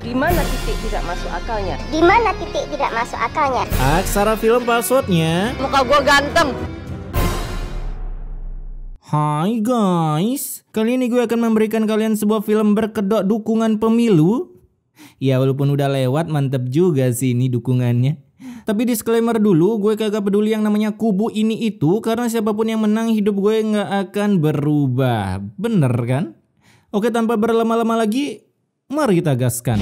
Di mana titik tidak masuk akalnya? Di mana titik tidak masuk akalnya? Aksara film passwordnya. Muka gue ganteng. Hai guys, kali ini gue akan memberikan kalian sebuah film berkedok dukungan pemilu. Ya walaupun udah lewat mantep juga sih ini dukungannya. Tapi disclaimer dulu, gue kagak peduli yang namanya kubu ini itu karena siapapun yang menang hidup gue nggak akan berubah. Bener kan? Oke tanpa berlama-lama lagi, Mari kita gaskan.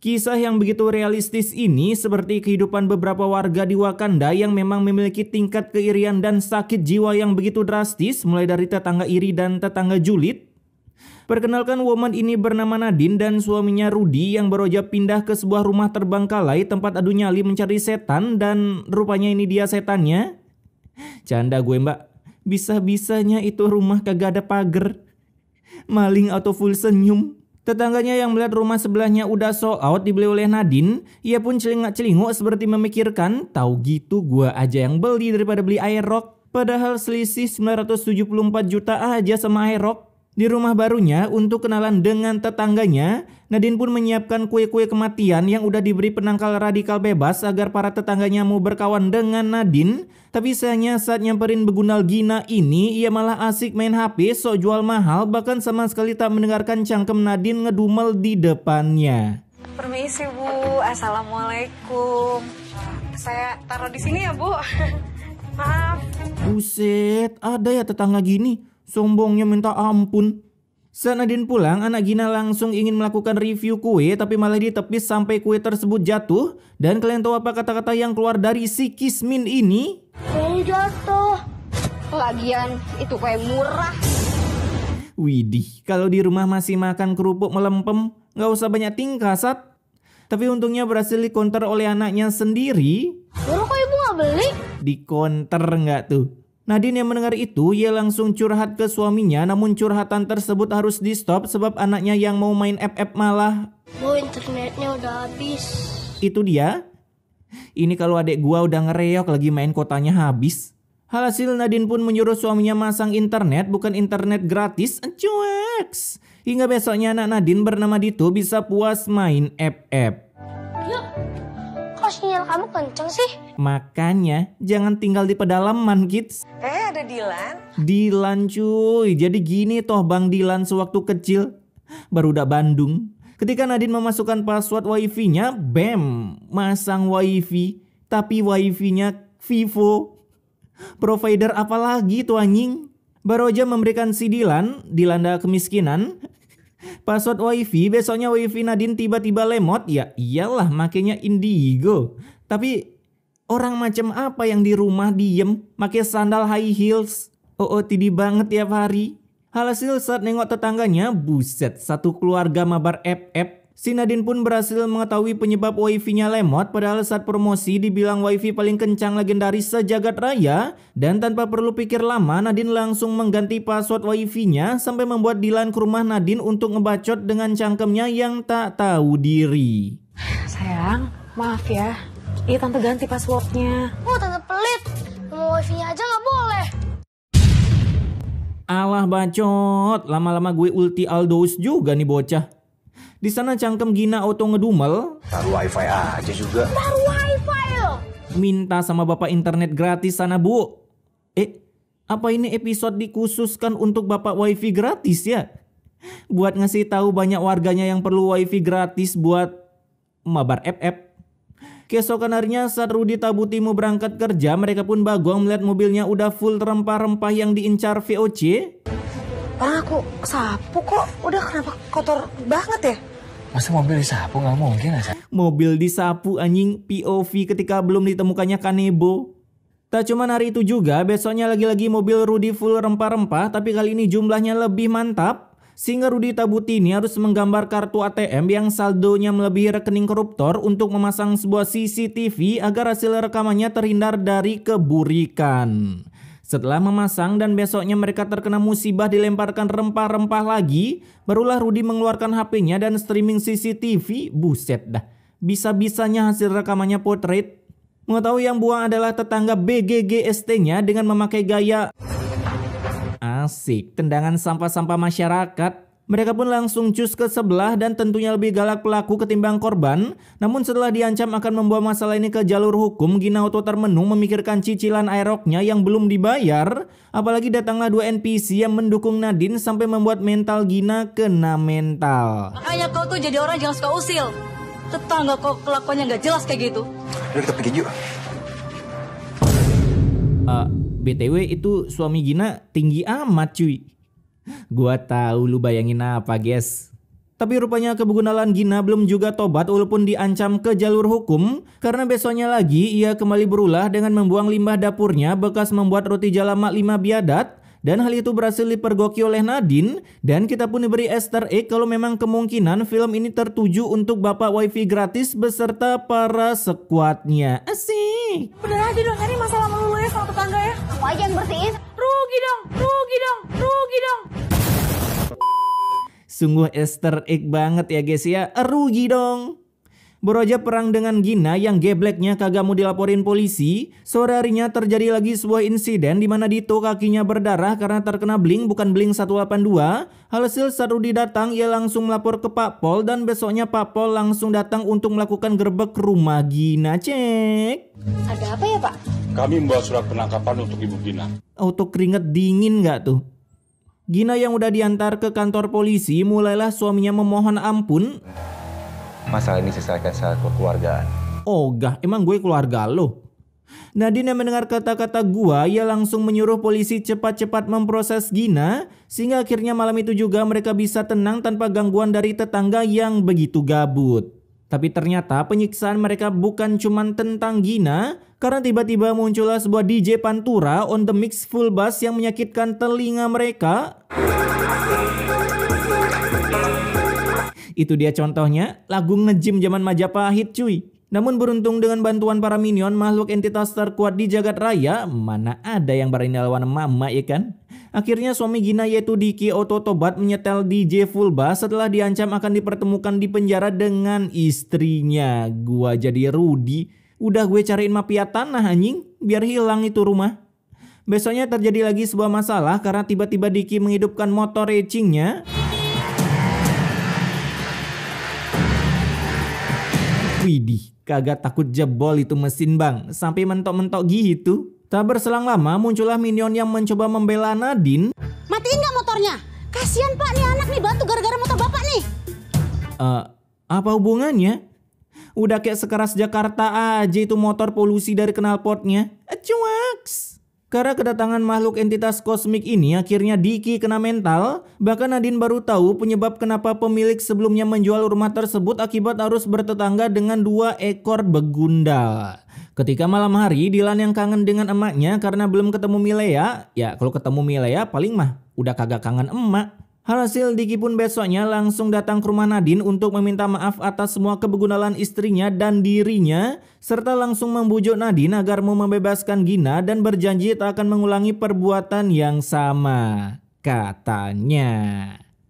Kisah yang begitu realistis ini seperti kehidupan beberapa warga di Wakanda yang memang memiliki tingkat keirian dan sakit jiwa yang begitu drastis mulai dari tetangga iri dan tetangga julid. Perkenalkan woman ini bernama Nadine dan suaminya Rudy yang baru pindah ke sebuah rumah terbangkalai tempat adu nyali mencari setan dan rupanya ini dia setannya. Canda gue mbak, bisa-bisanya itu rumah kagak ada pagar. Maling atau full senyum. Tetangganya yang melihat rumah sebelahnya udah sold out dibeli oleh Nadine, ia pun celingak-celinguk seperti memikirkan, tahu gitu gua aja yang beli daripada beli air rock Padahal selisih 974 juta aja sama air rock Di rumah barunya, untuk kenalan dengan tetangganya, Nadin pun menyiapkan kue-kue kematian yang udah diberi penangkal radikal bebas agar para tetangganya mau berkawan dengan Nadine. Tapi sayangnya saat nyamperin begunal Gina ini, ia malah asik main HP, sok jual mahal, bahkan sama sekali tak mendengarkan cangkem Nadine ngedumel di depannya. Permisi Bu, Assalamualaikum. Saya taruh di sini ya Bu. Maaf. Buset, ada ya tetangga gini. Sombongnya minta ampun. Saat Nadine pulang, anak Gina langsung ingin melakukan review kue tapi malah ditepis sampai kue tersebut jatuh. Dan kalian tahu apa kata-kata yang keluar dari si Kismin ini? Kue jatuh. Lagian itu kue murah. Widih, kalau di rumah masih makan kerupuk melempem, nggak usah banyak tingkah, Sat. Tapi untungnya berhasil dikonter oleh anaknya sendiri. Kalau kok ibu nggak beli? Dikonter nggak tuh? Nadin yang mendengar itu, ia langsung curhat ke suaminya namun curhatan tersebut harus di stop sebab anaknya yang mau main FF malah Bu oh, internetnya udah habis. Itu dia? Ini kalau adik gua udah ngereok lagi main kotanya habis. Alhasil Nadin pun menyuruh suaminya masang internet bukan internet gratis, cueks. Hingga besoknya anak Nadin bernama Dito bisa puas main FF kok sinyal kamu kenceng sih? Makanya jangan tinggal di pedalaman, kids. Eh, ada Dilan? Dilan cuy. Jadi gini toh Bang Dilan sewaktu kecil baru udah Bandung. Ketika Nadine memasukkan password wifi-nya, bam, masang wifi. Tapi wifi-nya Vivo. Provider apalagi tuh anjing? Baru aja memberikan si Dilan, dilanda kemiskinan, Password wifi, besoknya wifi Nadine tiba-tiba lemot, ya iyalah makanya indigo. Tapi orang macam apa yang di rumah diem, pakai sandal high heels, OOTD oh, oh, banget tiap hari. Alhasil saat nengok tetangganya, buset, satu keluarga mabar ep app Si Nadine pun berhasil mengetahui penyebab wifi-nya lemot padahal saat promosi dibilang wifi paling kencang legendaris sejagat raya dan tanpa perlu pikir lama Nadine langsung mengganti password wifi-nya sampai membuat Dilan ke rumah Nadine untuk ngebacot dengan cangkemnya yang tak tahu diri. Sayang, maaf ya. Ini iya, tante ganti passwordnya. Oh tante pelit, mau wifi-nya aja nggak boleh. Alah bacot, lama-lama gue ulti Aldous juga nih bocah. Di sana cangkem Gina auto ngedumel. Taruh wifi aja juga. Taruh wifi loh. Minta sama bapak internet gratis sana bu. Eh, apa ini episode dikhususkan untuk bapak wifi gratis ya? Buat ngasih tahu banyak warganya yang perlu wifi gratis buat mabar FF. Keesokan harinya saat Rudi Tabuti mau berangkat kerja, mereka pun bagong melihat mobilnya udah full rempah-rempah yang diincar VOC. Ah, Orang aku sapu kok, udah kenapa kotor banget ya? Masa mobil disapu nggak mungkin aja. Mobil disapu anjing POV ketika belum ditemukannya Kanebo. Tak cuma hari itu juga, besoknya lagi-lagi mobil Rudy full rempah-rempah, tapi kali ini jumlahnya lebih mantap. Sehingga Rudy ini harus menggambar kartu ATM yang saldonya melebihi rekening koruptor untuk memasang sebuah CCTV agar hasil rekamannya terhindar dari keburikan. Setelah memasang dan besoknya mereka terkena musibah dilemparkan rempah-rempah lagi, barulah Rudi mengeluarkan HP-nya dan streaming CCTV, buset dah. Bisa-bisanya hasil rekamannya potret. Mengetahui yang buang adalah tetangga BGGST-nya dengan memakai gaya Asik, tendangan sampah-sampah masyarakat. Mereka pun langsung cus ke sebelah dan tentunya lebih galak pelaku ketimbang korban. Namun setelah diancam akan membawa masalah ini ke jalur hukum, Gina Ginauto termenung memikirkan cicilan aeroknya yang belum dibayar. Apalagi datanglah dua NPC yang mendukung Nadine sampai membuat mental Gina kena mental. Makanya kau tuh jadi orang jangan suka usil. Tetangga kau kelakuannya nggak jelas kayak gitu. Udah kita pergi juga. Uh, BTW itu suami Gina tinggi amat cuy. Gua tahu lu bayangin apa, guys. Tapi rupanya kebegunalan Gina belum juga tobat walaupun diancam ke jalur hukum karena besoknya lagi ia kembali berulah dengan membuang limbah dapurnya bekas membuat roti mak lima biadat dan hal itu berhasil dipergoki oleh Nadine dan kita pun diberi Esther E kalau memang kemungkinan film ini tertuju untuk bapak wifi gratis beserta para sekuatnya. Asik. Bener aja dong, ini masalah melulu ya sama tetangga ya. Aku aja yang bersihin. Sungguh Easter egg banget ya guys ya. Rugi dong. aja perang dengan Gina yang gebleknya kagak mau dilaporin polisi. Sore harinya terjadi lagi sebuah insiden di mana Dito kakinya berdarah karena terkena bling bukan bling 182. Hasil Sarudi datang ia langsung melapor ke Pak Pol dan besoknya Pak Pol langsung datang untuk melakukan gerbek rumah Gina. Cek. Ada apa ya Pak? Kami membawa surat penangkapan untuk Ibu Gina. Auto keringet dingin gak tuh? Gina yang udah diantar ke kantor polisi mulailah suaminya memohon ampun. Masalah ini selesaikan secara kekeluargaan. Ogah, emang gue keluarga lo? Nadine yang mendengar kata-kata gua, ia langsung menyuruh polisi cepat-cepat memproses Gina sehingga akhirnya malam itu juga mereka bisa tenang tanpa gangguan dari tetangga yang begitu gabut. Tapi ternyata penyiksaan mereka bukan cuma tentang Gina, karena tiba-tiba muncullah sebuah DJ Pantura on the mix full bass yang menyakitkan telinga mereka. Itu dia contohnya, lagu ngejim zaman Majapahit cuy. Namun beruntung dengan bantuan para minion, makhluk entitas terkuat di jagat raya, mana ada yang berani lawan mama ya kan? Akhirnya suami Gina yaitu Diki Ototobat menyetel DJ Fulba setelah diancam akan dipertemukan di penjara dengan istrinya. Gua jadi Rudi, udah gue cariin mafia tanah anjing, biar hilang itu rumah. Besoknya terjadi lagi sebuah masalah karena tiba-tiba Diki menghidupkan motor racingnya. Widih, Kagak takut jebol itu mesin bang, sampai mentok-mentok gitu. Tak berselang lama muncullah minion yang mencoba membela Nadine. Matiin gak motornya? Kasian pak nih anak nih bantu gara-gara motor bapak nih. Uh, apa hubungannya? Udah kayak sekeras Jakarta aja itu motor polusi dari knalpotnya. Eh, cuaks! Karena kedatangan makhluk entitas kosmik ini akhirnya Diki kena mental, bahkan Nadine baru tahu penyebab kenapa pemilik sebelumnya menjual rumah tersebut akibat harus bertetangga dengan dua ekor begundal. Ketika malam hari, Dilan yang kangen dengan emaknya karena belum ketemu Milea, ya kalau ketemu Milea paling mah udah kagak kangen emak. Hasil Diki pun besoknya langsung datang ke rumah Nadine untuk meminta maaf atas semua kebegunalan istrinya dan dirinya serta langsung membujuk Nadine agar mau membebaskan Gina dan berjanji tak akan mengulangi perbuatan yang sama katanya.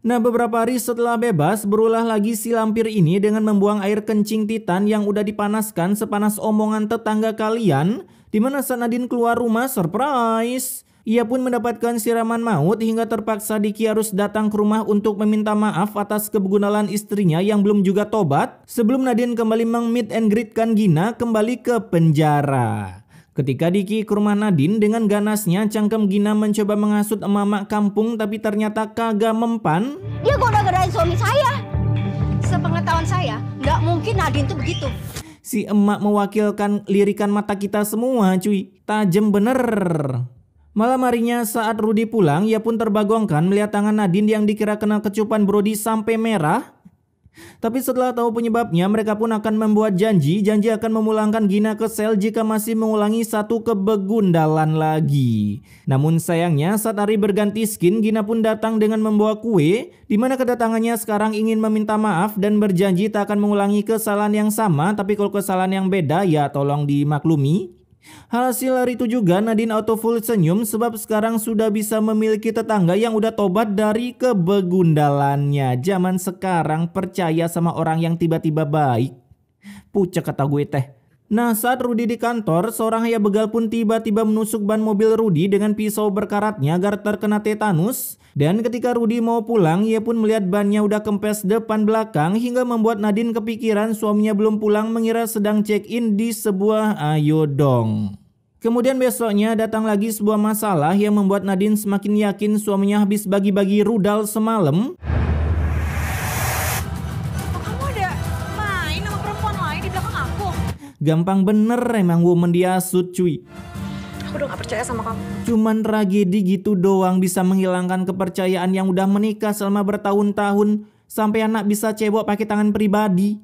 Nah beberapa hari setelah bebas berulah lagi si lampir ini dengan membuang air kencing titan yang udah dipanaskan sepanas omongan tetangga kalian di mana saat Nadine keluar rumah surprise ia pun mendapatkan siraman maut hingga terpaksa Diki harus datang ke rumah untuk meminta maaf atas kebegunalan istrinya yang belum juga tobat sebelum Nadine kembali meng-meet and greetkan Gina kembali ke penjara. Ketika Diki ke rumah Nadine dengan ganasnya cangkem Gina mencoba menghasut emak-emak kampung tapi ternyata kagak mempan. Dia goda-godain suami saya. Sepengetahuan saya, nggak mungkin Nadine tuh begitu. Si emak mewakilkan lirikan mata kita semua cuy. Tajem bener. Malam harinya saat Rudy pulang, ia pun terbagongkan melihat tangan Nadine yang dikira kena kecupan Brody sampai merah. Tapi setelah tahu penyebabnya, mereka pun akan membuat janji. Janji akan memulangkan Gina ke sel jika masih mengulangi satu kebegundalan lagi. Namun sayangnya, saat hari berganti skin, Gina pun datang dengan membawa kue, di mana kedatangannya sekarang ingin meminta maaf dan berjanji tak akan mengulangi kesalahan yang sama, tapi kalau kesalahan yang beda ya tolong dimaklumi. Hasil lari itu juga Nadine auto full senyum sebab sekarang sudah bisa memiliki tetangga yang udah tobat dari kebegundalannya. Zaman sekarang percaya sama orang yang tiba-tiba baik. Pucek kata gue teh. Nah saat Rudi di kantor, seorang ayah begal pun tiba-tiba menusuk ban mobil Rudi dengan pisau berkaratnya agar terkena tetanus. Dan ketika Rudi mau pulang, ia pun melihat bannya udah kempes depan belakang hingga membuat Nadine kepikiran suaminya belum pulang mengira sedang check-in di sebuah ayodong. Kemudian besoknya datang lagi sebuah masalah yang membuat Nadine semakin yakin suaminya habis bagi-bagi rudal semalam. Gampang bener emang woman dia cuy aku udah gak percaya sama kamu. Cuman tragedi gitu doang bisa menghilangkan kepercayaan yang udah menikah selama bertahun-tahun sampai anak bisa cebok pakai tangan pribadi.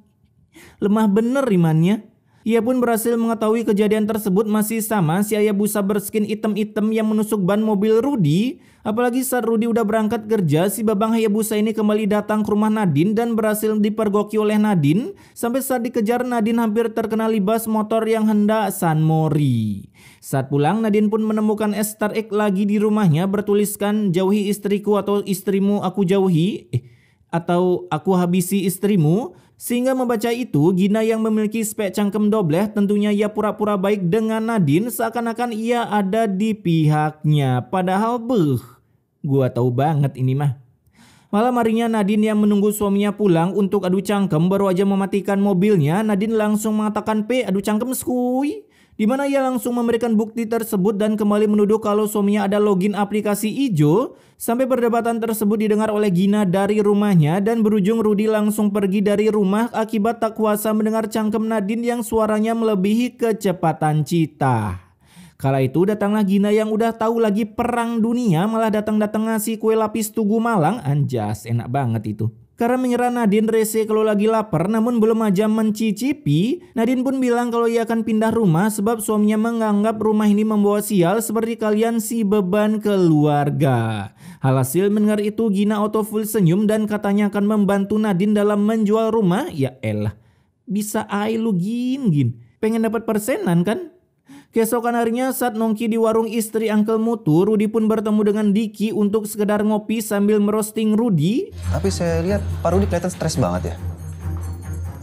Lemah bener imannya. Ia pun berhasil mengetahui kejadian tersebut masih sama si ayah busa berskin item-item yang menusuk ban mobil Rudi. Apalagi saat Rudi udah berangkat kerja, si Babang Hayabusa ini kembali datang ke rumah Nadin dan berhasil dipergoki oleh Nadin. Sampai saat dikejar, Nadin hampir terkena libas motor yang hendak San Mori. Saat pulang, Nadin pun menemukan Esther Egg lagi di rumahnya bertuliskan jauhi istriku atau istrimu aku jauhi. Eh, atau aku habisi istrimu sehingga membaca itu, Gina yang memiliki spek cangkem dobleh tentunya ia pura-pura baik dengan Nadine seakan-akan ia ada di pihaknya. Padahal beuh, gua tahu banget ini mah. Malam harinya Nadine yang menunggu suaminya pulang untuk adu cangkem baru aja mematikan mobilnya. Nadine langsung mengatakan P adu cangkem skuy di mana ia langsung memberikan bukti tersebut dan kembali menuduh kalau suaminya ada login aplikasi ijo sampai perdebatan tersebut didengar oleh Gina dari rumahnya dan berujung Rudi langsung pergi dari rumah akibat tak kuasa mendengar cangkem Nadine yang suaranya melebihi kecepatan cita. Kala itu datanglah Gina yang udah tahu lagi perang dunia malah datang-datang ngasih kue lapis tugu Malang. Anjas, enak banget itu karena menyerah Nadine Rese kalau lagi lapar namun belum aja mencicipi. Nadine pun bilang kalau ia akan pindah rumah sebab suaminya menganggap rumah ini membawa sial seperti kalian si beban keluarga. Alhasil mendengar itu Gina Otto full senyum dan katanya akan membantu Nadine dalam menjual rumah. Ya elah, bisa ai lu gin gin. Pengen dapat persenan kan? Keesokan harinya saat nongki di warung istri Uncle Mutu, Rudi pun bertemu dengan Diki untuk sekedar ngopi sambil merosting Rudi. Tapi saya lihat Pak Rudi kelihatan stres banget ya.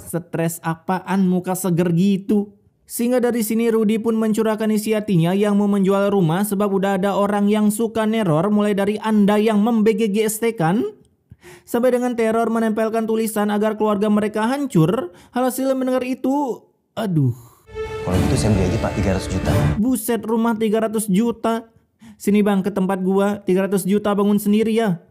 Stres apaan muka seger gitu? Sehingga dari sini Rudi pun mencurahkan isi hatinya yang mau menjual rumah sebab udah ada orang yang suka neror mulai dari Anda yang membggst kan. Sampai dengan teror menempelkan tulisan agar keluarga mereka hancur. Hal Hasil mendengar itu, aduh kalau gitu saya beli aja pak 300 juta. Buset rumah 300 juta. Sini bang ke tempat gua 300 juta bangun sendiri ya.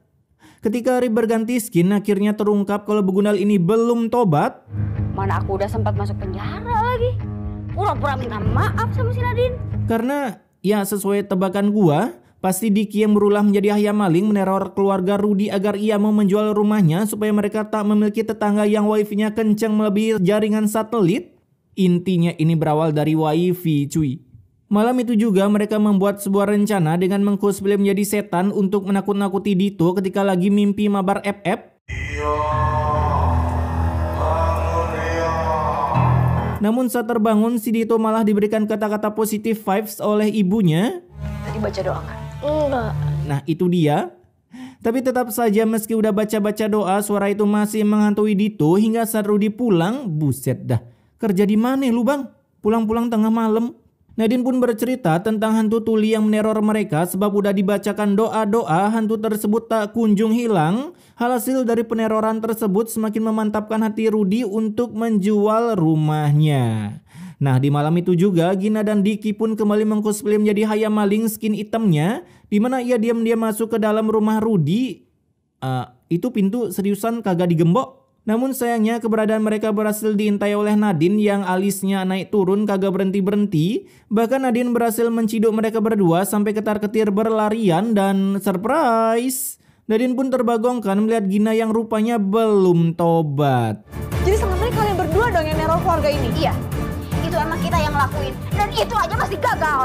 Ketika hari berganti skin akhirnya terungkap kalau Begunal ini belum tobat. Mana aku udah sempat masuk penjara lagi. Pura-pura minta maaf sama si Nadine. Karena ya sesuai tebakan gua, Pasti Diki yang berulah menjadi ayam maling meneror keluarga Rudi agar ia mau menjual rumahnya supaya mereka tak memiliki tetangga yang wifi-nya kencang melebihi jaringan satelit. Intinya ini berawal dari Waifi cuy. Malam itu juga mereka membuat sebuah rencana dengan mengcosplay menjadi setan untuk menakut-nakuti Dito ketika lagi mimpi mabar FF. Namun saat terbangun, si Dito malah diberikan kata-kata positif vibes oleh ibunya. Tadi baca doa kan? Enggak. Nah itu dia. Tapi tetap saja meski udah baca-baca doa, suara itu masih menghantui Dito hingga saat Rudy pulang, buset dah. Kerja di mana lu bang? Pulang-pulang tengah malam. Nadine pun bercerita tentang hantu tuli yang meneror mereka sebab udah dibacakan doa-doa hantu tersebut tak kunjung hilang. Hasil dari peneroran tersebut semakin memantapkan hati Rudi untuk menjual rumahnya. Nah di malam itu juga Gina dan Diki pun kembali mengkosplay menjadi hayam maling skin itemnya Dimana ia diam-diam masuk ke dalam rumah Rudi. Uh, itu pintu seriusan kagak digembok? Namun sayangnya keberadaan mereka berhasil diintai oleh Nadine yang alisnya naik turun kagak berhenti-berhenti. Bahkan Nadine berhasil menciduk mereka berdua sampai ketar-ketir berlarian dan surprise. Nadine pun terbagongkan melihat Gina yang rupanya belum tobat. Jadi ini kalian berdua dong yang neror keluarga ini? Iya, itu emang kita yang ngelakuin. Dan itu aja masih gagal.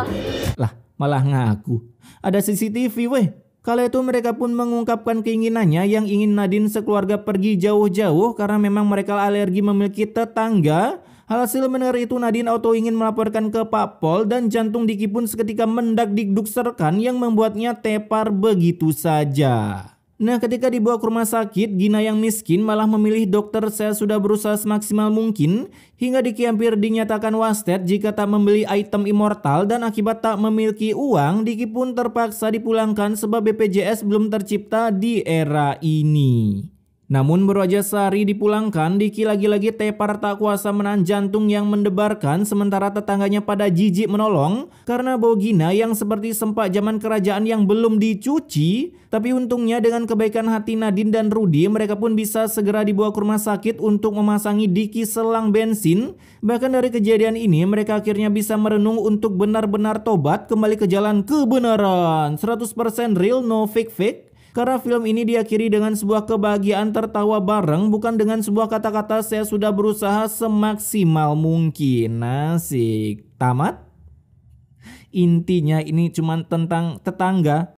Lah, malah ngaku. Ada CCTV weh. Kala itu mereka pun mengungkapkan keinginannya yang ingin Nadine sekeluarga pergi jauh-jauh karena memang mereka alergi memiliki tetangga. Hasil mendengar itu Nadine auto ingin melaporkan ke Pak Pol dan jantung Diki pun seketika mendak dikduk serkan yang membuatnya tepar begitu saja. Nah ketika dibawa ke rumah sakit, Gina yang miskin malah memilih dokter saya sudah berusaha semaksimal mungkin hingga Diki hampir dinyatakan wasted jika tak membeli item immortal dan akibat tak memiliki uang, Diki pun terpaksa dipulangkan sebab BPJS belum tercipta di era ini. Namun berwajah Sari dipulangkan, Diki lagi-lagi tepar tak kuasa menahan jantung yang mendebarkan sementara tetangganya pada jijik menolong karena Bogina yang seperti sempat zaman kerajaan yang belum dicuci. Tapi untungnya dengan kebaikan hati Nadine dan Rudi mereka pun bisa segera dibawa ke rumah sakit untuk memasangi Diki selang bensin. Bahkan dari kejadian ini mereka akhirnya bisa merenung untuk benar-benar tobat kembali ke jalan kebenaran. 100% real no fake fake. Karena film ini diakhiri dengan sebuah kebahagiaan tertawa bareng bukan dengan sebuah kata-kata saya sudah berusaha semaksimal mungkin. Nasik. Tamat? Intinya ini cuma tentang tetangga